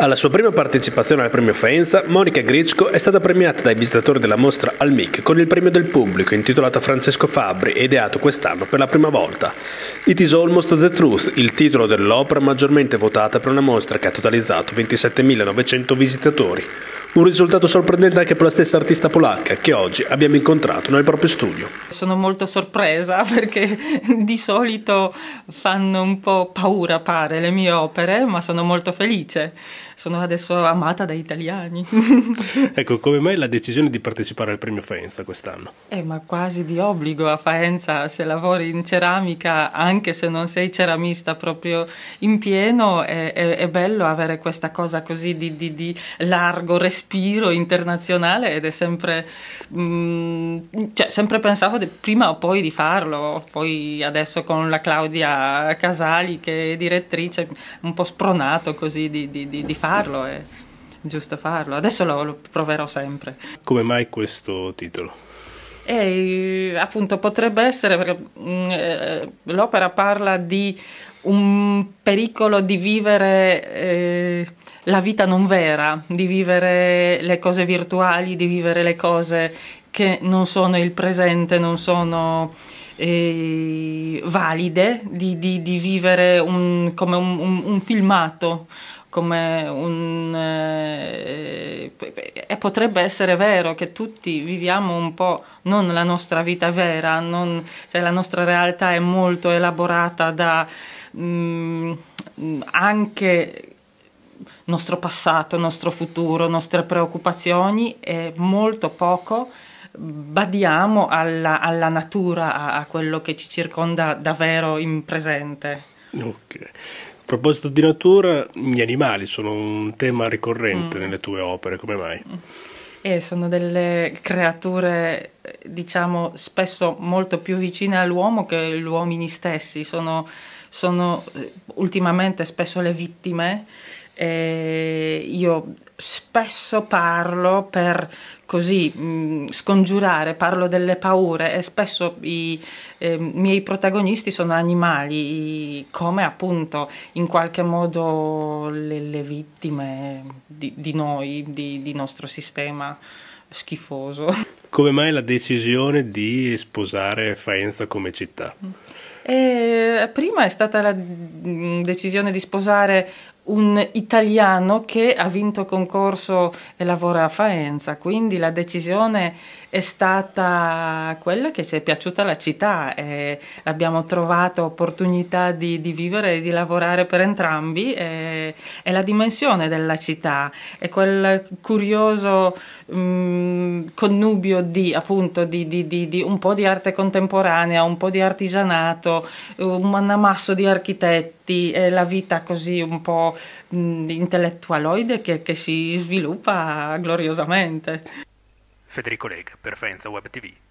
Alla sua prima partecipazione al premio Faenza, Monica Gricco è stata premiata dai visitatori della mostra al MIC con il premio del pubblico intitolato Francesco Fabri, ideato quest'anno per la prima volta. It is almost the truth, il titolo dell'opera maggiormente votata per una mostra che ha totalizzato 27.900 visitatori. Un risultato sorprendente anche per la stessa artista polacca che oggi abbiamo incontrato nel proprio studio. Sono molto sorpresa perché di solito fanno un po' paura, pare, le mie opere, ma sono molto felice. Sono adesso amata dagli italiani. ecco, come mai la decisione di partecipare al premio Faenza quest'anno? Eh, ma quasi di obbligo a Faenza, se lavori in ceramica, anche se non sei ceramista proprio in pieno, è, è, è bello avere questa cosa così di, di, di largo, respiro respiro internazionale ed è sempre, mh, mm, cioè sempre pensavo prima o poi di farlo, poi adesso con la Claudia Casali che è direttrice un po' spronato così di, di, di, di farlo, è giusto farlo, adesso lo, lo proverò sempre. Come mai questo titolo? E appunto potrebbe essere perché mm, eh, l'opera parla di un pericolo di vivere eh, la vita non vera, di vivere le cose virtuali, di vivere le cose che non sono il presente, non sono eh, valide, di, di, di vivere un, come un, un, un filmato, come un... Eh, e eh, eh, eh, potrebbe essere vero che tutti viviamo un po' non la nostra vita vera, non, cioè la nostra realtà è molto elaborata da mh, mm, anche nostro passato, nostro futuro, nostre preoccupazioni e molto poco badiamo alla, alla natura, a, a quello che ci circonda davvero in presente. Ok. A proposito di natura, gli animali sono un tema ricorrente mm. nelle tue opere, come mai? Eh, sono delle creature, eh, diciamo, spesso molto più vicine all'uomo che gli uomini stessi, sono sono eh, ultimamente spesso le vittime. E io spesso parlo per così mh, mm, scongiurare, parlo delle paure e spesso i eh, miei protagonisti sono animali, come appunto in qualche modo le, le vittime di, di, noi, di, di nostro sistema schifoso come mai la decisione di sposare Faenza come città? Eh, prima è stata la mm, decisione di sposare un italiano che ha vinto concorso e lavora a Faenza, quindi la decisione è stata quella che ci è piaciuta la città e abbiamo trovato opportunità di, di vivere e di lavorare per entrambi e, e, la dimensione della città è quel curioso mh, mm, connubio di appunto di, di, di, un po' di arte contemporanea, un po' di artigianato, un ammasso di architetti tutti eh, la vita così un po' mh, intellettualoide che, che si sviluppa gloriosamente. Federico Leg, per Web TV.